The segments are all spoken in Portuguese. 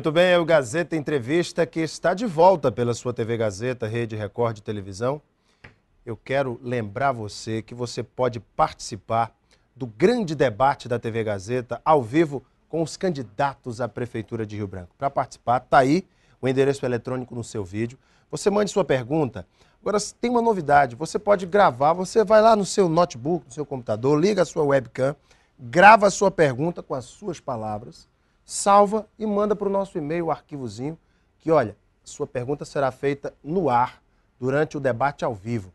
Muito bem, é o Gazeta Entrevista que está de volta pela sua TV Gazeta, Rede Record de Televisão. Eu quero lembrar você que você pode participar do grande debate da TV Gazeta ao vivo com os candidatos à Prefeitura de Rio Branco. Para participar, está aí o endereço eletrônico no seu vídeo. Você mande sua pergunta. Agora, tem uma novidade: você pode gravar, você vai lá no seu notebook, no seu computador, liga a sua webcam, grava a sua pergunta com as suas palavras salva e manda para o nosso e-mail, o arquivozinho, que olha, sua pergunta será feita no ar, durante o debate ao vivo.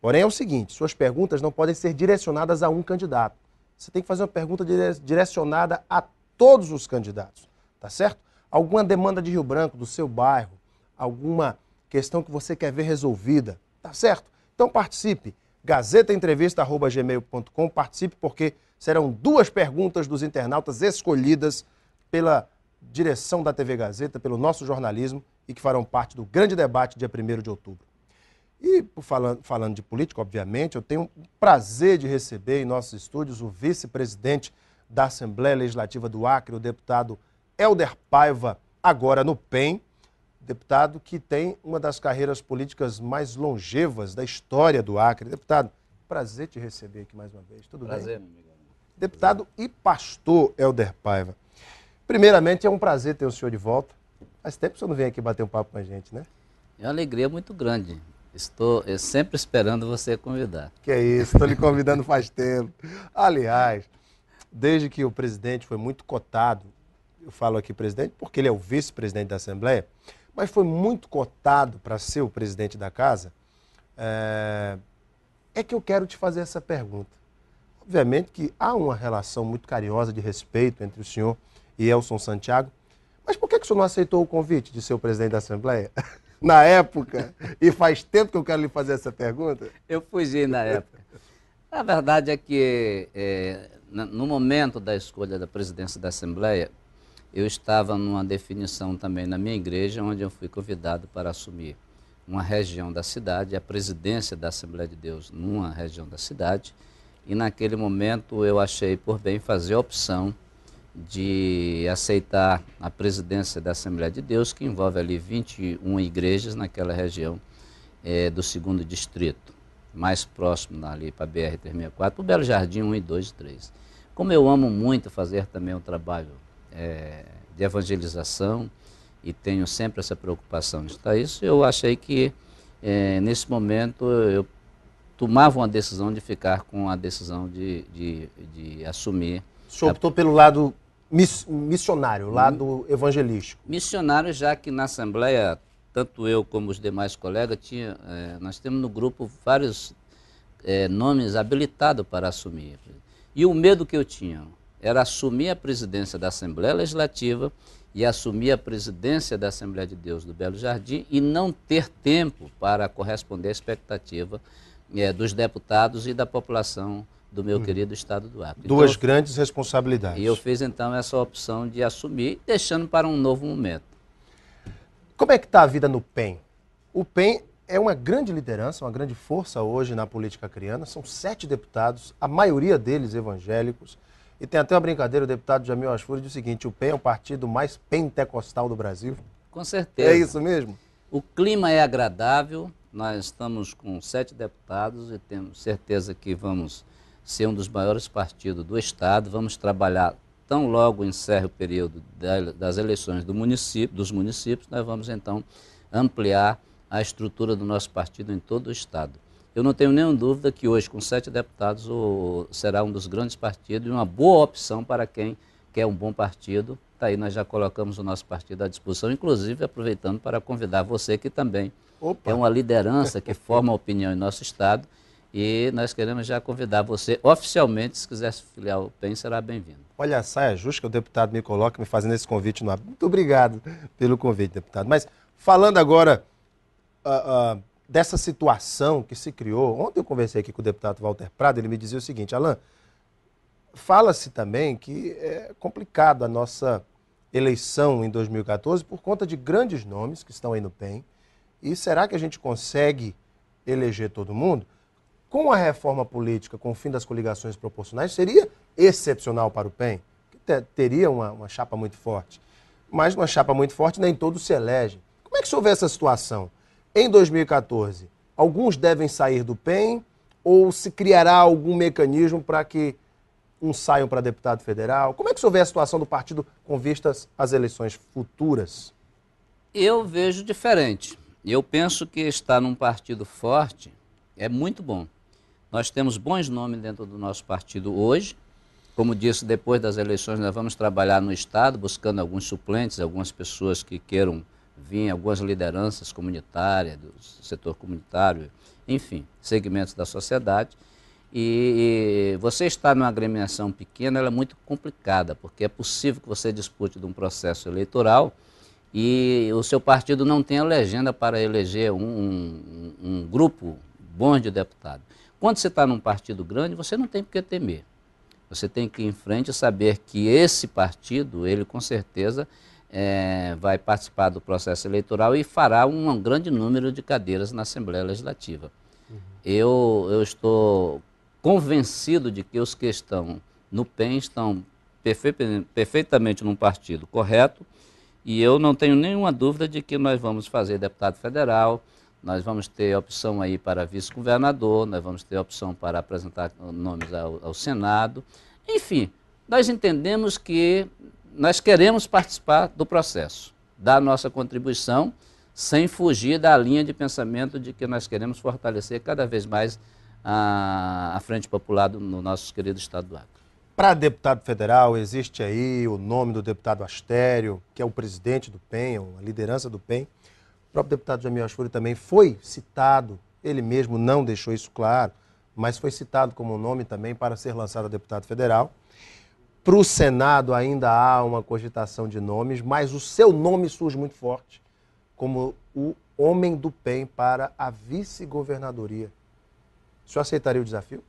Porém, é o seguinte: suas perguntas não podem ser direcionadas a um candidato. Você tem que fazer uma pergunta direcionada a todos os candidatos, tá certo? Alguma demanda de Rio Branco, do seu bairro, alguma questão que você quer ver resolvida, tá certo? Então participe. gazetaentrevista.gmail.com, participe porque serão duas perguntas dos internautas escolhidas pela direção da TV Gazeta, pelo nosso jornalismo e que farão parte do grande debate dia 1 de outubro. E falando, falando de política, obviamente, eu tenho o prazer de receber em nossos estúdios o vice-presidente da Assembleia Legislativa do Acre, o deputado Helder Paiva, agora no PEN, deputado que tem uma das carreiras políticas mais longevas da história do Acre. Deputado, prazer te receber aqui mais uma vez. Tudo prazer, bem? Prazer, meu amigo. Deputado prazer. e pastor Helder Paiva. Primeiramente, é um prazer ter o senhor de volta. Faz tempo que o senhor não vem aqui bater um papo com a gente, né? É uma alegria muito grande. Estou eh, sempre esperando você convidar. Que é isso, estou lhe convidando faz tempo. Aliás, desde que o presidente foi muito cotado, eu falo aqui presidente porque ele é o vice-presidente da Assembleia, mas foi muito cotado para ser o presidente da casa, é... é que eu quero te fazer essa pergunta. Obviamente que há uma relação muito carinhosa de respeito entre o senhor e Elson Santiago. Mas por que, que o senhor não aceitou o convite de ser o presidente da Assembleia? na época, e faz tempo que eu quero lhe fazer essa pergunta. Eu fugi na época. A verdade é que, é, no momento da escolha da presidência da Assembleia, eu estava numa definição também na minha igreja, onde eu fui convidado para assumir uma região da cidade, a presidência da Assembleia de Deus numa região da cidade. E naquele momento eu achei por bem fazer a opção de aceitar a presidência da Assembleia de Deus, que envolve ali 21 igrejas naquela região é, do segundo distrito, mais próximo ali para a BR-364, para o Belo Jardim 1 e 2 e 3. Como eu amo muito fazer também um trabalho é, de evangelização e tenho sempre essa preocupação de estar isso, eu achei que é, nesse momento eu tomava uma decisão de ficar com a decisão de, de, de assumir o senhor optou pelo lado miss, missionário, lá do evangelístico? Missionário, já que na Assembleia, tanto eu como os demais colegas, tinha, é, nós temos no grupo vários é, nomes habilitados para assumir. E o medo que eu tinha era assumir a presidência da Assembleia Legislativa e assumir a presidência da Assembleia de Deus do Belo Jardim e não ter tempo para corresponder à expectativa é, dos deputados e da população do meu hum. querido Estado do Acre. Duas então, grandes responsabilidades. E eu fiz então essa opção de assumir, deixando para um novo momento. Como é que está a vida no PEN? O PEN é uma grande liderança, uma grande força hoje na política criana. São sete deputados, a maioria deles evangélicos. E tem até uma brincadeira, o deputado Jamil Asfuri diz o seguinte, o PEN é o partido mais pentecostal do Brasil. Com certeza. É isso mesmo? O clima é agradável, nós estamos com sete deputados e temos certeza que vamos ser um dos maiores partidos do Estado. Vamos trabalhar tão logo encerre o período das eleições do município, dos municípios, nós vamos então ampliar a estrutura do nosso partido em todo o Estado. Eu não tenho nenhuma dúvida que hoje, com sete deputados, o, será um dos grandes partidos e uma boa opção para quem quer um bom partido. Tá aí, nós já colocamos o nosso partido à disposição, inclusive aproveitando para convidar você, que também Opa. é uma liderança que forma opinião em nosso Estado e nós queremos já convidar você oficialmente, se quiser se filiar ao PEN, será bem-vindo. Olha, a saia justa que o deputado me coloca, me fazendo esse convite. No... Muito obrigado pelo convite, deputado. Mas falando agora uh, uh, dessa situação que se criou, ontem eu conversei aqui com o deputado Walter Prado, ele me dizia o seguinte, Alain, fala-se também que é complicado a nossa eleição em 2014 por conta de grandes nomes que estão aí no PEN. E será que a gente consegue eleger todo mundo? com a reforma política, com o fim das coligações proporcionais, seria excepcional para o PEN, que teria uma, uma chapa muito forte. Mas uma chapa muito forte nem todos se elegem. Como é que se houver essa situação? Em 2014, alguns devem sair do PEN ou se criará algum mecanismo para que uns saiam para deputado federal? Como é que se houver a situação do partido com vistas às eleições futuras? Eu vejo diferente. Eu penso que estar num partido forte é muito bom. Nós temos bons nomes dentro do nosso partido hoje. Como disse, depois das eleições nós vamos trabalhar no Estado, buscando alguns suplentes, algumas pessoas que queiram vir, algumas lideranças comunitárias, do setor comunitário, enfim, segmentos da sociedade. E, e você está numa agremiação pequena, ela é muito complicada, porque é possível que você dispute de um processo eleitoral e o seu partido não tenha legenda para eleger um, um, um grupo bom de deputados. Quando você está num partido grande, você não tem por que temer. Você tem que ir em frente e saber que esse partido, ele com certeza é, vai participar do processo eleitoral e fará um, grande número de cadeiras na Assembleia Legislativa. Uhum. Eu, eu estou convencido de que os que estão no PEN estão perfe perfeitamente num partido correto e eu não tenho nenhuma dúvida de que nós vamos fazer deputado federal, nós vamos ter opção aí para vice-governador, nós vamos ter opção para apresentar nomes ao, ao Senado. Enfim, nós entendemos que nós queremos participar do processo, dar nossa contribuição, sem fugir da linha de pensamento de que nós queremos fortalecer cada vez mais a, a Frente Popular do, no nosso querido Estado do Acre. Para deputado federal, existe aí o nome do deputado Astério, que é o presidente do PEN, é a liderança do PEN. O próprio deputado Jamil Ashford também foi citado, ele mesmo não deixou isso claro, mas foi citado como nome também para ser lançado a deputado federal. Para o Senado ainda há uma cogitação de nomes, mas o seu nome surge muito forte como o homem do PEN para a vice-governadoria. O senhor aceitaria o desafio?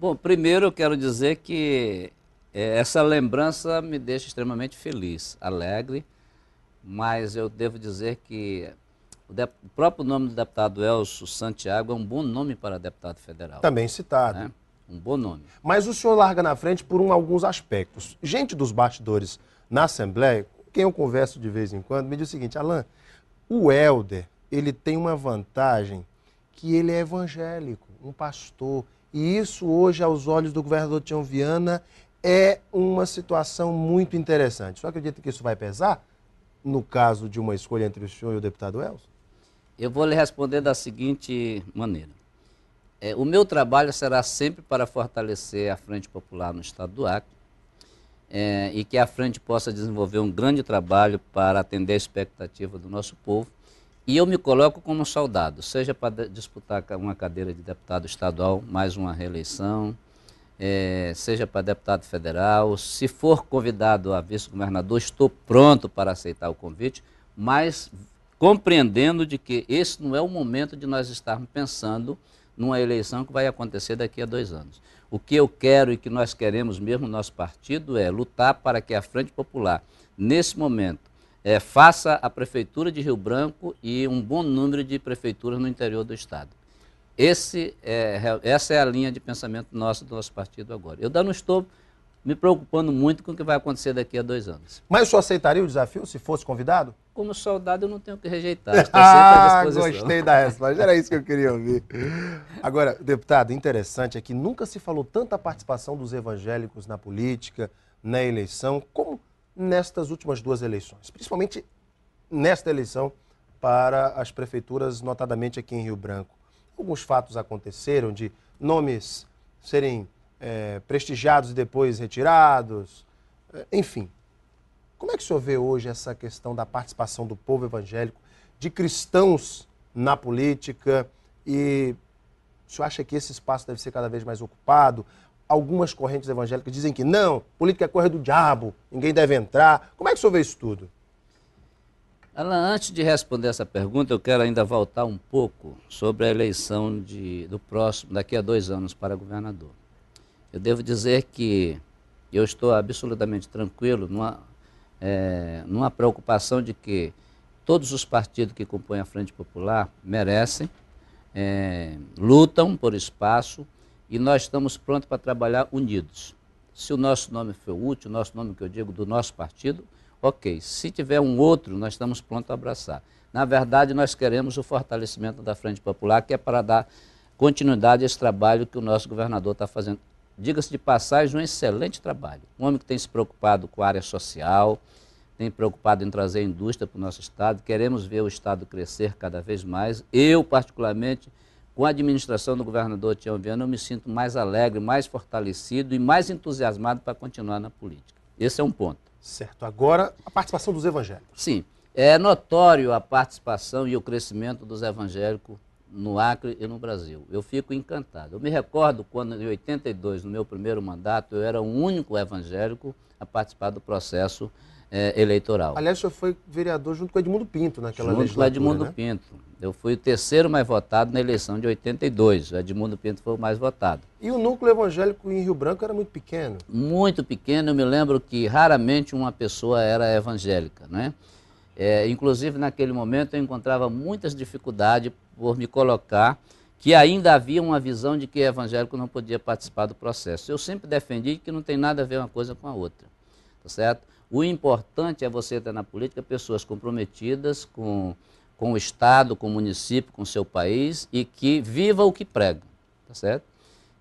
Bom, primeiro eu quero dizer que eh, essa lembrança me deixa extremamente feliz, alegre, mas eu devo dizer que o, de, o próprio nome do deputado Elcio Santiago é um bom nome para deputado federal. Também citado. Né? Um bom nome. Mas o senhor larga na frente por um, alguns aspectos. Gente dos bastidores na Assembleia, com quem eu converso de vez em quando, me diz o seguinte, Alain, o Helder, ele tem uma vantagem que ele é evangélico, um pastor. E isso hoje, aos olhos do governador Tião Viana, é uma situação muito interessante. Só acredita que isso vai pesar? no caso de uma escolha entre o senhor e o deputado Elson? Eu vou lhe responder da seguinte maneira. É, o meu trabalho será sempre para fortalecer a Frente Popular no Estado do Acre é, e que a Frente possa desenvolver um grande trabalho para atender a expectativa do nosso povo. E eu me coloco como soldado, seja para disputar uma cadeira de deputado estadual, mais uma reeleição, é, seja para deputado federal. Se for convidado a vice-governador, estou pronto para aceitar o convite, mas compreendendo de que esse não é o momento de nós estarmos pensando numa eleição que vai acontecer daqui a dois anos. O que eu quero e que nós queremos mesmo, nosso partido, é lutar para que a Frente Popular, nesse momento, é, faça a Prefeitura de Rio Branco e um bom número de prefeituras no interior do Estado. Esse é, essa é a linha de pensamento nosso, do nosso partido agora. Eu ainda não estou me preocupando muito com o que vai acontecer daqui a dois anos. Mas o senhor aceitaria o desafio se fosse convidado? Como soldado, eu não tenho que rejeitar. Estou ah, gostei da resposta. Era isso que eu queria ouvir. Agora, deputado, interessante é que nunca se falou tanta participação dos evangélicos na política, na eleição, como nestas últimas duas eleições. Principalmente nesta eleição para as prefeituras, notadamente aqui em Rio Branco alguns fatos aconteceram de nomes serem é, prestigiados e depois retirados, é, enfim. Como é que o senhor vê hoje essa questão da participação do povo evangélico, de cristãos na política e o senhor acha que esse espaço deve ser cada vez mais ocupado? Algumas correntes evangélicas dizem que não, política é coisa do diabo, ninguém deve entrar. Como é que o senhor vê isso tudo? antes de responder essa pergunta, eu quero ainda voltar um pouco sobre a eleição de, do próximo, daqui a dois anos, para governador. Eu devo dizer que eu estou absolutamente tranquilo numa, é, numa preocupação de que todos os partidos que compõem a Frente Popular merecem, é, lutam por espaço e nós estamos prontos para trabalhar unidos. Se o nosso nome foi útil, o nosso nome que eu digo do nosso partido, Ok, se tiver um outro, nós estamos prontos a abraçar. Na verdade, nós queremos o fortalecimento da Frente Popular, que é para dar continuidade a esse trabalho que o nosso governador está fazendo. Diga-se de passagem, um excelente trabalho. Um homem que tem se preocupado com a área social, tem preocupado em trazer indústria para o nosso Estado. Queremos ver o Estado crescer cada vez mais. Eu, particularmente, com a administração do governador Tião Viana, eu me sinto mais alegre, mais fortalecido e mais entusiasmado para continuar na política. Esse é um ponto. Certo. Agora, a participação dos evangélicos. Sim. É notório a participação e o crescimento dos evangélicos no Acre e no Brasil. Eu fico encantado. Eu me recordo quando, em 82, no meu primeiro mandato, eu era o único evangélico a participar do processo é, eleitoral. Aliás, o foi vereador junto com Edmundo Pinto naquela junto legislatura, Junto com Edmundo né? Pinto. Eu fui o terceiro mais votado na eleição de 82. O Edmundo Pinto foi o mais votado. E o núcleo evangélico em Rio Branco era muito pequeno? Muito pequeno. Eu me lembro que raramente uma pessoa era evangélica, né? É, inclusive, naquele momento, eu encontrava muitas dificuldades por me colocar que ainda havia uma visão de que evangélico não podia participar do processo. Eu sempre defendi que não tem nada a ver uma coisa com a outra, tá certo? O importante é você ter na política pessoas comprometidas com, com o Estado, com o município, com o seu país e que viva o que prega, tá certo?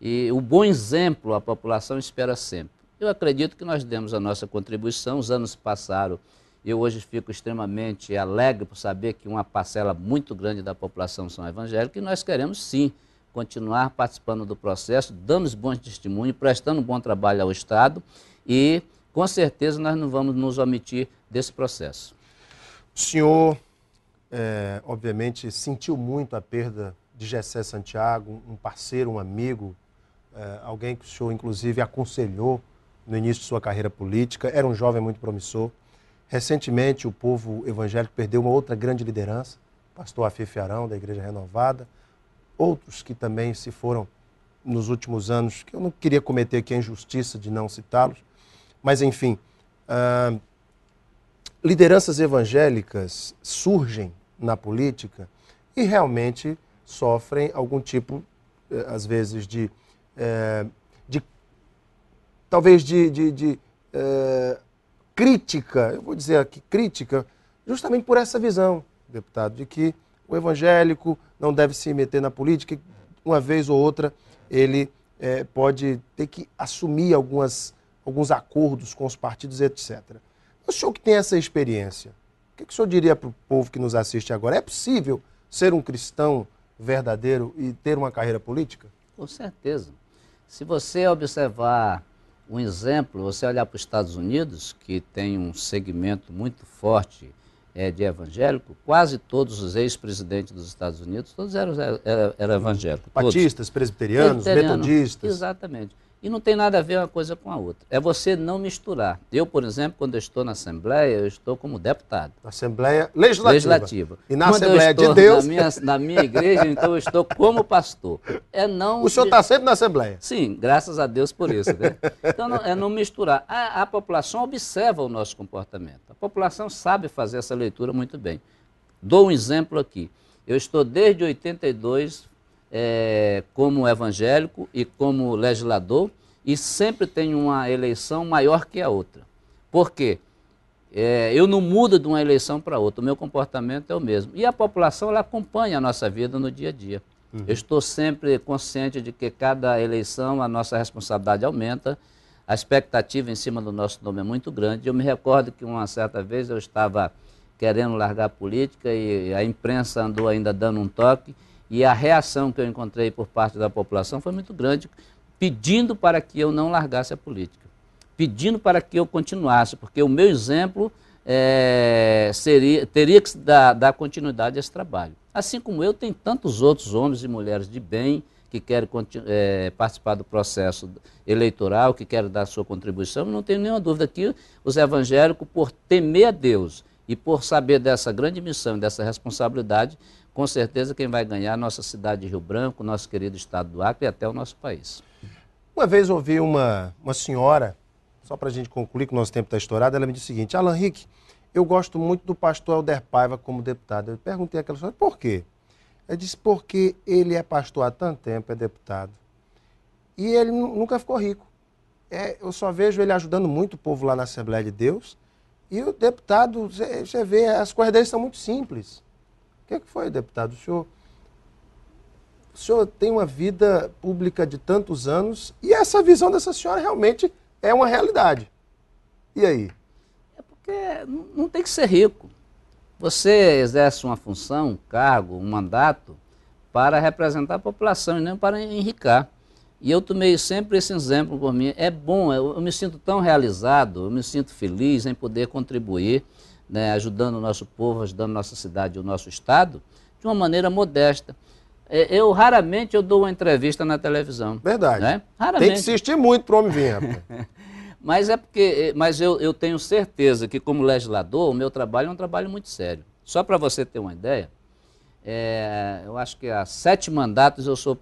E o bom exemplo a população espera sempre. Eu acredito que nós demos a nossa contribuição, os anos passaram. Eu hoje fico extremamente alegre por saber que uma parcela muito grande da população são evangélicos e nós queremos sim continuar participando do processo, dando bons testemunhos, prestando um bom trabalho ao Estado e com certeza nós não vamos nos omitir desse processo. O senhor, é, obviamente, sentiu muito a perda de Gessé Santiago, um parceiro, um amigo, é, alguém que o senhor, inclusive, aconselhou no início de sua carreira política, era um jovem muito promissor. Recentemente, o povo evangélico perdeu uma outra grande liderança, pastor Afif Arão, da Igreja Renovada, outros que também se foram nos últimos anos, que eu não queria cometer aqui a injustiça de não citá-los, mas, enfim, uh, lideranças evangélicas surgem na política e realmente sofrem algum tipo, eh, às vezes, de. Uh, de talvez de. de, de uh, crítica, eu vou dizer aqui crítica, justamente por essa visão, deputado, de que o evangélico não deve se meter na política, uma vez ou outra ele é, pode ter que assumir algumas alguns acordos com os partidos, etc. O senhor que tem essa experiência, o que, o senhor diria para o povo que nos assiste agora? É possível ser um cristão verdadeiro e ter uma carreira política? Com certeza. Se você observar um exemplo, você olhar para os Estados Unidos, que tem um segmento muito forte é, de evangélico, quase todos os ex-presidentes dos Estados Unidos, todos eram, eram, eram evangélicos. Batistas, presbiterianos, metodistas. Exatamente. E não tem nada a ver uma coisa com a outra. É você não misturar. Eu, por exemplo, quando estou na Assembleia, eu estou como deputado. Assembleia Legislativa. Legislativa. E na quando Assembleia de Deus. Na minha, na minha igreja, então eu estou como pastor. É não. O senhor está sempre na Assembleia? Sim, graças a Deus por isso. Né? Então não, é não misturar. A, a população observa o nosso comportamento. A população sabe fazer essa leitura muito bem. Dou um exemplo aqui. Eu estou desde 82 é, como evangélico e como legislador, e sempre tem uma eleição maior que a outra. Por quê? É, eu não mudo de uma eleição para outra, o meu comportamento é o mesmo. E a população ela acompanha a nossa vida no dia a dia. Uhum. Eu estou sempre consciente de que cada eleição a nossa responsabilidade aumenta, a expectativa em cima do nosso nome é muito grande. Eu me recordo que uma certa vez eu estava querendo largar a política e a imprensa andou ainda dando um toque e a reação que eu encontrei por parte da população foi muito grande, pedindo para que eu não largasse a política, pedindo para que eu continuasse, porque o meu exemplo é, seria, teria que dar, dar continuidade a esse trabalho. Assim como eu, tem tantos outros homens e mulheres de bem que querem é, participar do processo eleitoral, que querem dar sua contribuição, não tenho nenhuma dúvida que os evangélicos, por temer a Deus e por saber dessa grande missão, dessa responsabilidade, com certeza quem vai ganhar é a nossa cidade de Rio Branco, nosso querido estado do Acre e até o nosso país. Uma vez ouvi uma, uma senhora, só para a gente concluir que o nosso tempo está estourado, ela me disse o seguinte, Alan Henrique, eu gosto muito do pastor Helder Paiva como deputado. Eu perguntei àquela senhora, por quê? Ela disse, porque ele é pastor há tanto tempo, é deputado. E ele nunca ficou rico. É, eu só vejo ele ajudando muito o povo lá na Assembleia de Deus. E o deputado, você vê, as coisas dele são muito simples. O que, é que foi, deputado? O senhor, o senhor tem uma vida pública de tantos anos e essa visão dessa senhora realmente é uma realidade. E aí? É porque não tem que ser rico. Você exerce uma função, um cargo, um mandato para representar a população e não para enricar. E eu tomei sempre esse exemplo por mim. É bom, eu, eu me sinto tão realizado, eu me sinto feliz em poder contribuir né, ajudando o nosso povo, ajudando nossa cidade e o nosso estado, de uma maneira modesta. É, eu raramente eu dou uma entrevista na televisão. Verdade. Né? Raramente. Tem que insistir muito para o homem vir. mas é porque, é, mas eu, eu tenho certeza que como legislador o meu trabalho é um trabalho muito sério. Só para você ter uma ideia, é, eu acho que há sete mandatos eu sou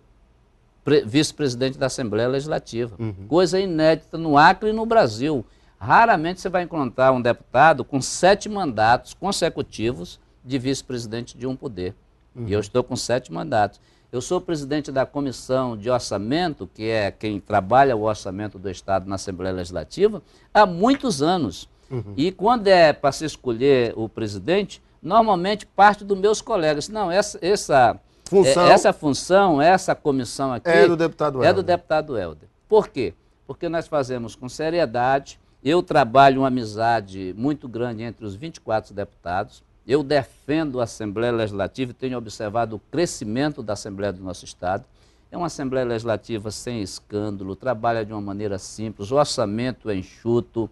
vice-presidente da Assembleia Legislativa, uhum. coisa inédita no Acre e no Brasil. Raramente você vai encontrar um deputado com sete mandatos consecutivos de vice-presidente de um poder. Uhum. E eu uhum. estou com sete mandatos. Eu sou presidente da comissão de orçamento, que é quem trabalha o orçamento do Estado na Assembleia Legislativa, há muitos anos. Uhum. E quando é para se escolher o presidente, normalmente parte dos meus colegas. Não, essa, essa, função, é, essa função, essa comissão é aqui. É do deputado Helder. É do deputado Helder. Por quê? Porque nós fazemos com seriedade, eu trabalho uma amizade muito grande entre os 24 deputados. Eu defendo a Assembleia Legislativa e tenho observado o crescimento da Assembleia do nosso Estado. É uma Assembleia Legislativa sem escândalo, trabalha de uma maneira simples, o orçamento é enxuto,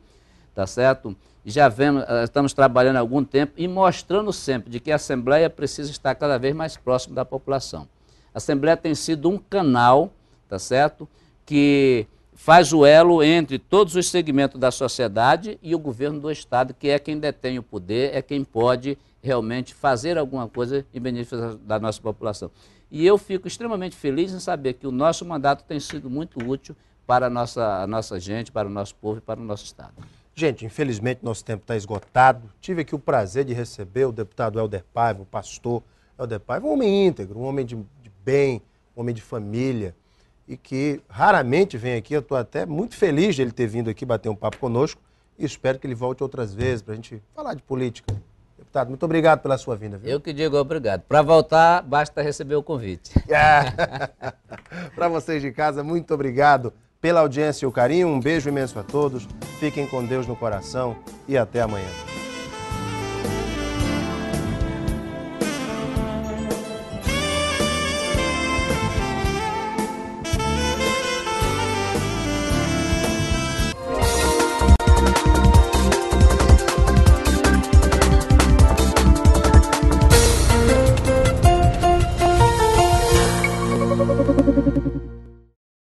tá certo? Já vemos, eh, estamos trabalhando há algum tempo e mostrando sempre de que a Assembleia precisa estar cada vez mais próximo da população. A Assembleia tem sido um canal, tá certo? Que faz o elo entre todos os segmentos da sociedade e o governo do Estado, que é quem detém o poder, é quem pode realmente fazer alguma coisa em benefício da nossa população. E eu fico extremamente feliz em saber que o nosso mandato tem sido muito útil para a nossa, a nossa gente, para o nosso povo e para o nosso Estado. Gente, infelizmente nosso tempo está esgotado. Tive aqui o prazer de receber o deputado Helder Paiva, o pastor Helder Paiva, um homem íntegro, um homem de, de bem, um homem de família e que raramente vem aqui. Eu estou até muito feliz de ele ter vindo aqui bater um papo conosco e espero que ele volte outras vezes para a gente falar de política. Deputado, muito obrigado pela sua vinda. Viu? Eu que digo obrigado. Para voltar, basta receber o convite. É. para vocês de casa, muito obrigado pela audiência e o carinho. Um beijo imenso a todos. Fiquem com Deus no coração e até amanhã.